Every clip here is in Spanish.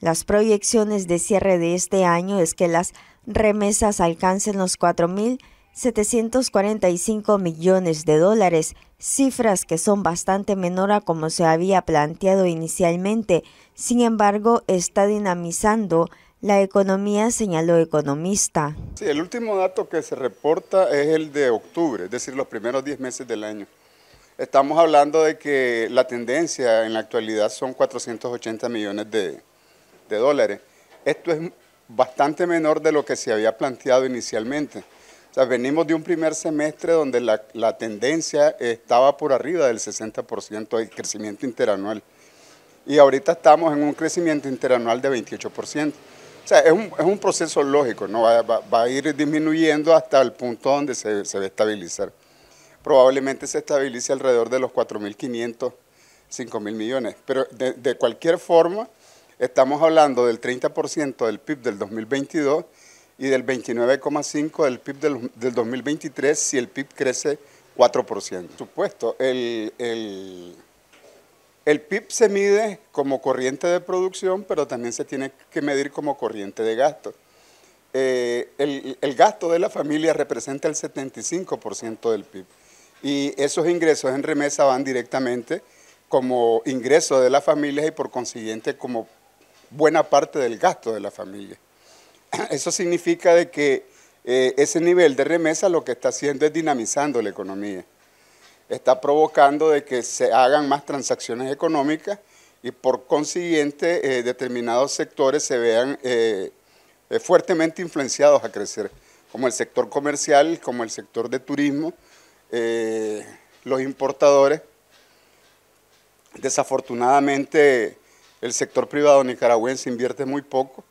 Las proyecciones de cierre de este año es que las remesas alcancen los 4.745 millones de dólares, cifras que son bastante menor a como se había planteado inicialmente. Sin embargo, está dinamizando la economía, señaló economista. el último dato que se reporta es el de octubre, es decir, los primeros 10 meses del año. Estamos hablando de que la tendencia en la actualidad son 480 millones de dólares. Esto es bastante menor de lo que se había planteado inicialmente. O sea, venimos de un primer semestre donde la, tendencia estaba por arriba del 60% de crecimiento interanual. Y ahorita estamos en un crecimiento interanual de 28%. O sea, es un, proceso lógico, ¿no? Va, a ir disminuyendo hasta el punto donde se, se va a estabilizar. Probablemente se estabilice alrededor de los 4.500, 5.000 millones. Pero de, de cualquier forma, Estamos hablando del 30% del PIB del 2022 y del 29,5% del PIB del, 2023 si el PIB crece 4%. Por supuesto, el, el, PIB se mide como corriente de producción, pero también se tiene que medir como corriente de gasto. Eh, el, el, gasto de la familia representa el 75% del PIB y esos ingresos en remesa van directamente como ingreso de las familias y por consiguiente como buena parte del gasto de la familia. Eso significa de que eh, ese nivel de remesa lo que está haciendo es dinamizando la economía. Está provocando de que se hagan más transacciones económicas y por consiguiente eh, determinados sectores se vean eh, fuertemente influenciados a crecer, como el sector comercial, como el sector de turismo, los importadores. Desafortunadamente el sector privado nicaragüense invierte muy poco,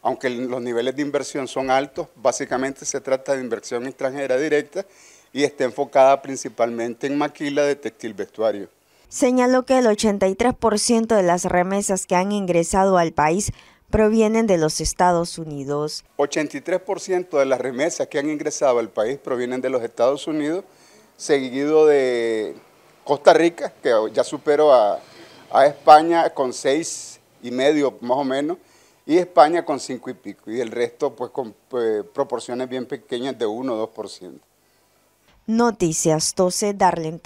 aunque los niveles de inversión son altos, básicamente se trata de inversión extranjera directa y está enfocada principalmente en maquila de textil vestuario. Señaló que el 83% de las remesas que han ingresado al país provienen de los Estados Unidos. 83% de las remesas que han ingresado al país provienen de los Estados Unidos, seguido de Costa Rica, que ya superó a, a España con seis y medio más o menos, y España con cinco y pico, y el resto pues con eh, proporciones bien pequeñas de 1 o 2%. Noticias 12, Darlene